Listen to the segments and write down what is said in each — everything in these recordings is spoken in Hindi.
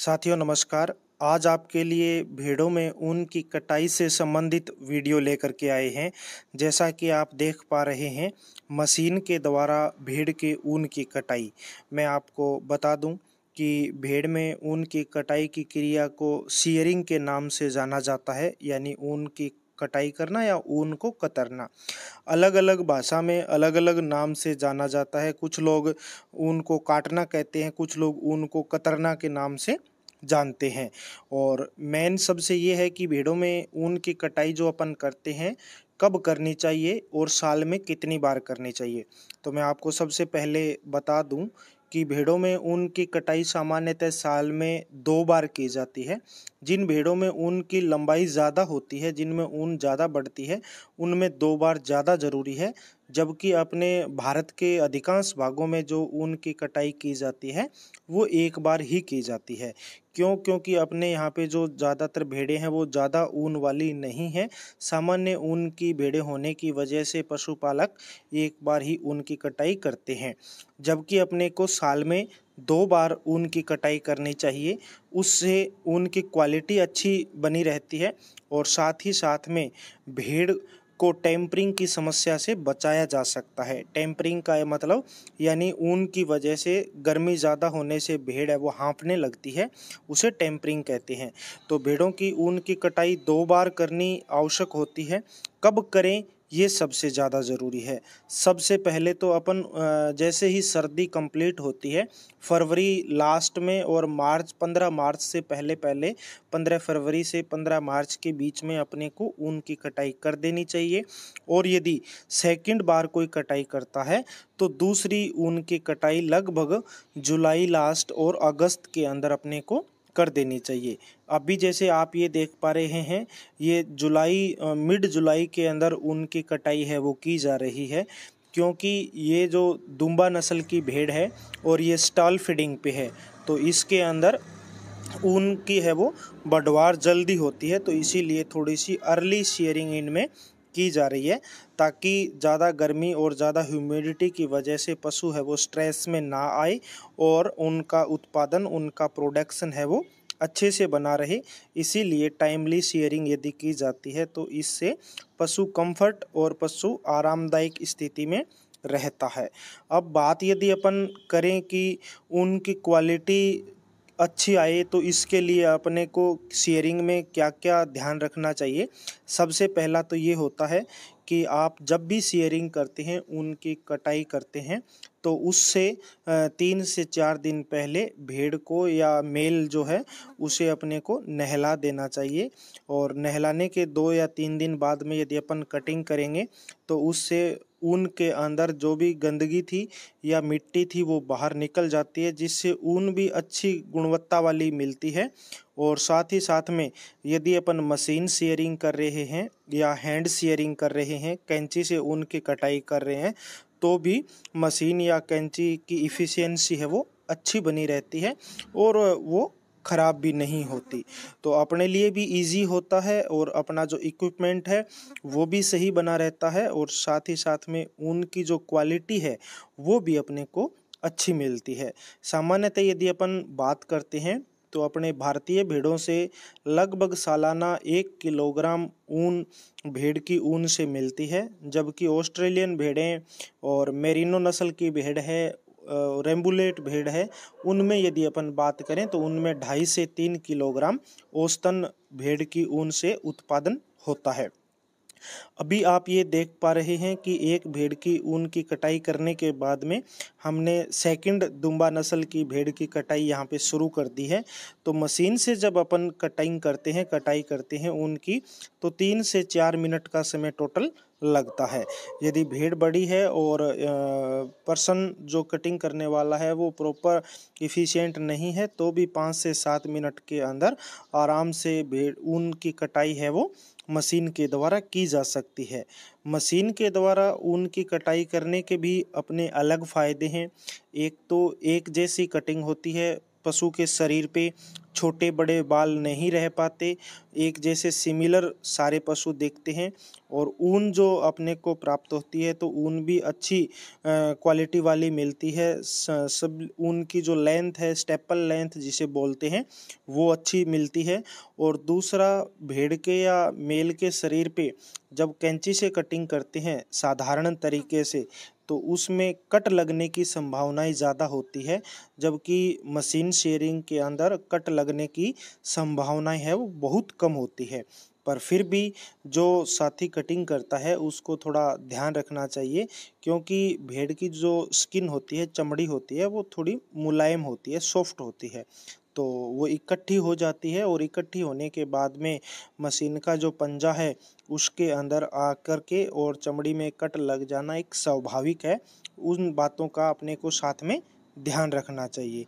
साथियों नमस्कार आज आपके लिए भेड़ों में ऊन की कटाई से संबंधित वीडियो लेकर के आए हैं जैसा कि आप देख पा रहे हैं मशीन के द्वारा भेड़ के ऊन की कटाई मैं आपको बता दूं कि भेड़ में ऊन की कटाई की क्रिया को सीयरिंग के नाम से जाना जाता है यानी ऊन की कटाई करना या ऊन को कतरना अलग अलग भाषा में अलग अलग नाम से जाना जाता है कुछ लोग ऊन को काटना कहते हैं कुछ लोग ऊन को कतरना के नाम से जानते हैं और मेन सबसे ये है कि भेड़ों में ऊन की कटाई जो अपन करते हैं कब करनी चाहिए और साल में कितनी बार करनी चाहिए तो मैं आपको सबसे पहले बता दूं कि भेड़ों में ऊन की कटाई सामान्यतः साल में दो बार की जाती है जिन भेड़ों में ऊन की लंबाई ज़्यादा होती है जिनमें ऊन ज़्यादा बढ़ती है उनमें दो बार ज़्यादा ज़रूरी है जबकि अपने भारत के अधिकांश भागों में जो ऊन की कटाई की जाती है वो एक बार ही की जाती है क्यों क्योंकि अपने यहाँ पे जो ज़्यादातर भेड़ें हैं वो ज़्यादा ऊन वाली नहीं हैं सामान्य ऊन की भेड़ें होने की वजह से पशुपालक एक बार ही ऊन की कटाई करते हैं जबकि अपने को साल में दो बार ऊन की कटाई करनी चाहिए उससे ऊन की क्वालिटी अच्छी बनी रहती है और साथ ही साथ में भेड़ को टेम्परिंग की समस्या से बचाया जा सकता है टेम्परिंग का मतलब यानी ऊन की वजह से गर्मी ज़्यादा होने से भेड़ है वो हाँफने लगती है उसे टेम्परिंग कहते हैं तो भेड़ों की ऊन की कटाई दो बार करनी आवश्यक होती है कब करें ये सबसे ज़्यादा ज़रूरी है सबसे पहले तो अपन जैसे ही सर्दी कंप्लीट होती है फरवरी लास्ट में और मार्च पंद्रह मार्च से पहले पहले पंद्रह फरवरी से पंद्रह मार्च के बीच में अपने को ऊन की कटाई कर देनी चाहिए और यदि सेकंड बार कोई कटाई करता है तो दूसरी ऊन की कटाई लगभग जुलाई लास्ट और अगस्त के अंदर अपने को कर देनी चाहिए अभी जैसे आप ये देख पा रहे हैं ये जुलाई मिड जुलाई के अंदर ऊन की कटाई है वो की जा रही है क्योंकि ये जो दुम्बा नस्ल की भेड़ है और ये स्टॉल फीडिंग पे है तो इसके अंदर ऊन की है वो बढ़वार जल्दी होती है तो इसीलिए थोड़ी सी अर्ली शेयरिंग इनमें की जा रही है ताकि ज़्यादा गर्मी और ज़्यादा ह्यूमिडिटी की वजह से पशु है वो स्ट्रेस में ना आए और उनका उत्पादन उनका प्रोडक्शन है वो अच्छे से बना रहे इसीलिए टाइमली शेयरिंग यदि की जाती है तो इससे पशु कंफर्ट और पशु आरामदायक स्थिति में रहता है अब बात यदि अपन करें कि उनकी क्वालिटी अच्छी आए तो इसके लिए अपने को शेयरिंग में क्या क्या ध्यान रखना चाहिए सबसे पहला तो ये होता है कि आप जब भी शेयरिंग करते हैं उनकी कटाई करते हैं तो उससे तीन से चार दिन पहले भेड़ को या मेल जो है उसे अपने को नहला देना चाहिए और नहलाने के दो या तीन दिन बाद में यदि अपन कटिंग करेंगे तो उससे ऊन के अंदर जो भी गंदगी थी या मिट्टी थी वो बाहर निकल जाती है जिससे ऊन भी अच्छी गुणवत्ता वाली मिलती है और साथ ही साथ में यदि अपन मशीन शेयरिंग कर रहे हैं या हैंड शेयरिंग कर रहे हैं कैंची से ऊन की कटाई कर रहे हैं तो भी मशीन या कैंची की इफ़िशेंसी है वो अच्छी बनी रहती है और वो ख़राब भी नहीं होती तो अपने लिए भी इजी होता है और अपना जो इक्विपमेंट है वो भी सही बना रहता है और साथ ही साथ में ऊन की जो क्वालिटी है वो भी अपने को अच्छी मिलती है सामान्यतः यदि अपन बात करते हैं तो अपने भारतीय भेड़ों से लगभग सालाना एक किलोग्राम ऊन भेड़ की ऊन से मिलती है जबकि ऑस्ट्रेलियन भेड़ें और मेरिनो नस्ल की भेड़ है रेम्बुलेट भेड़ है उनमें यदि अपन बात करें तो उनमें ढाई से तीन किलोग्राम औसतन भेड़ की ऊन से उत्पादन होता है अभी आप ये देख पा रहे हैं कि एक भेड़ की ऊन की कटाई करने के बाद में हमने सेकंड दुम्बा नस्ल की भेड़ की कटाई यहाँ पे शुरू कर दी है तो मशीन से जब अपन कटिंग करते हैं कटाई करते हैं ऊन की तो तीन से चार मिनट का समय टोटल लगता है यदि भीड़ बड़ी है और पर्सन जो कटिंग करने वाला है वो प्रॉपर इफ़िशेंट नहीं है तो भी पाँच से सात मिनट के अंदर आराम से भीड़ ऊन की कटाई है वो मशीन के द्वारा की जा सकती है मशीन के द्वारा ऊन की कटाई करने के भी अपने अलग फ़ायदे हैं एक तो एक जैसी कटिंग होती है पशु के शरीर पे छोटे बड़े बाल नहीं रह पाते एक जैसे सिमिलर सारे पशु देखते हैं और ऊन जो अपने को प्राप्त होती है तो ऊन भी अच्छी क्वालिटी वाली मिलती है सब ऊन की जो लेंथ है स्टेपल लेंथ जिसे बोलते हैं वो अच्छी मिलती है और दूसरा भेड़ के या मेल के शरीर पे जब कैंची से कटिंग करते हैं साधारण तरीके से तो उसमें कट लगने की संभावनाएं ज़्यादा होती है जबकि मशीन शेयरिंग के अंदर कट लगने की संभावनाएं है वो बहुत कम होती है पर फिर भी जो साथी कटिंग करता है उसको थोड़ा ध्यान रखना चाहिए क्योंकि भेड़ की जो स्किन होती है चमड़ी होती है वो थोड़ी मुलायम होती है सॉफ्ट होती है तो वो इकट्ठी हो जाती है और इकट्ठी होने के बाद में मशीन का जो पंजा है उसके अंदर आ कर के और चमड़ी में कट लग जाना एक स्वाभाविक है उन बातों का अपने को साथ में ध्यान रखना चाहिए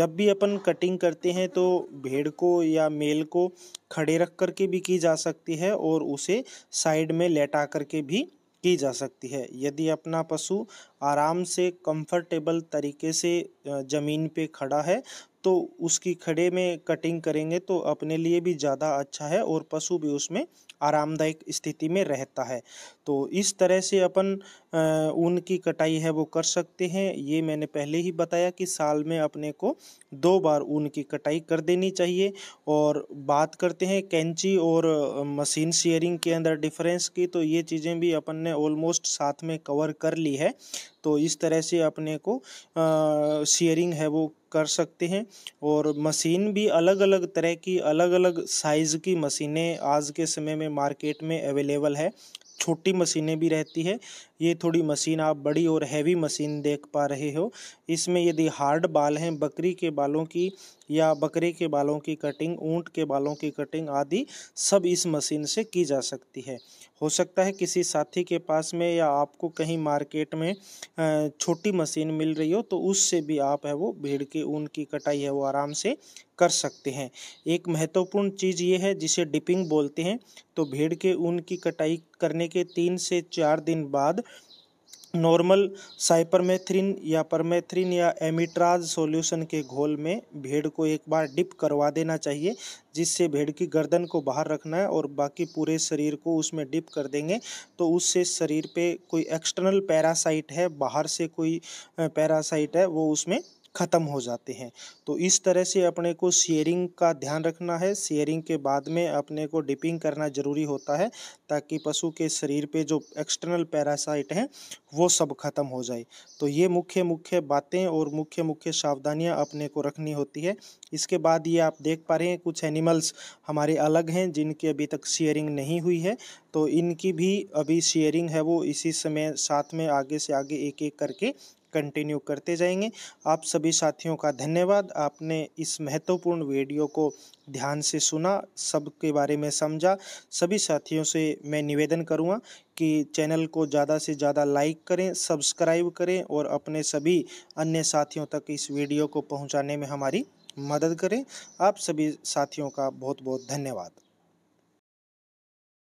जब भी अपन कटिंग करते हैं तो भेड़ को या मेल को खड़े रख कर के भी की जा सकती है और उसे साइड में लेटा करके भी की जा सकती है यदि अपना पशु आराम से कंफर्टेबल तरीके से ज़मीन पे खड़ा है तो उसकी खड़े में कटिंग करेंगे तो अपने लिए भी ज़्यादा अच्छा है और पशु भी उसमें आरामदायक स्थिति में रहता है तो इस तरह से अपन ऊन की कटाई है वो कर सकते हैं ये मैंने पहले ही बताया कि साल में अपने को दो बार ऊन की कटाई कर देनी चाहिए और बात करते हैं कैंची और मशीन शेयरिंग के अंदर डिफरेंस की तो ये चीज़ें भी अपन ने ऑलमोस्ट साथ में कवर कर ली है तो इस तरह से अपने को शेयरिंग है वो कर सकते हैं और मशीन भी अलग अलग तरह की अलग अलग साइज़ की मशीनें आज के समय में मार्केट में अवेलेबल है छोटी मशीनें भी रहती है ये थोड़ी मशीन आप बड़ी और हैवी मशीन देख पा रहे हो इसमें यदि हार्ड बाल हैं बकरी के बालों की या बकरे के बालों की कटिंग ऊंट के बालों की कटिंग आदि सब इस मशीन से की जा सकती है हो सकता है किसी साथी के पास में या आपको कहीं मार्केट में छोटी मशीन मिल रही हो तो उससे भी आप है वो भेड़ के ऊन की कटाई है वो आराम से कर सकते हैं एक महत्वपूर्ण चीज़ ये है जिसे डिपिंग बोलते हैं तो भेड़ के ऊन की कटाई करने के तीन से चार दिन बाद नॉर्मल साइपरमेथ्रिन या परमेथ्रिन या एमिट्राज सॉल्यूशन के घोल में भेड़ को एक बार डिप करवा देना चाहिए जिससे भेड़ की गर्दन को बाहर रखना है और बाकी पूरे शरीर को उसमें डिप कर देंगे तो उससे शरीर पे कोई एक्सटर्नल पैरासाइट है बाहर से कोई पैरासाइट है वो उसमें ख़त्म हो जाते हैं तो इस तरह से अपने को शेयरिंग का ध्यान रखना है शेयरिंग के बाद में अपने को डिपिंग करना ज़रूरी होता है ताकि पशु के शरीर पे जो एक्सटर्नल पैरासाइट हैं वो सब ख़त्म हो जाए तो ये मुख्य मुख्य बातें और मुख्य मुख्य सावधानियाँ अपने को रखनी होती है इसके बाद ये आप देख पा रहे हैं कुछ एनिमल्स हमारे अलग हैं जिनकी अभी तक शेयरिंग नहीं हुई है तो इनकी भी अभी शेयरिंग है वो इसी समय साथ में आगे से आगे एक एक करके कंटिन्यू करते जाएंगे आप सभी साथियों का धन्यवाद आपने इस महत्वपूर्ण वीडियो को ध्यान से सुना सबके बारे में समझा सभी साथियों से मैं निवेदन करूँगा कि चैनल को ज़्यादा से ज़्यादा लाइक करें सब्सक्राइब करें और अपने सभी अन्य साथियों तक इस वीडियो को पहुँचाने में हमारी मदद करें आप सभी साथियों का बहुत बहुत धन्यवाद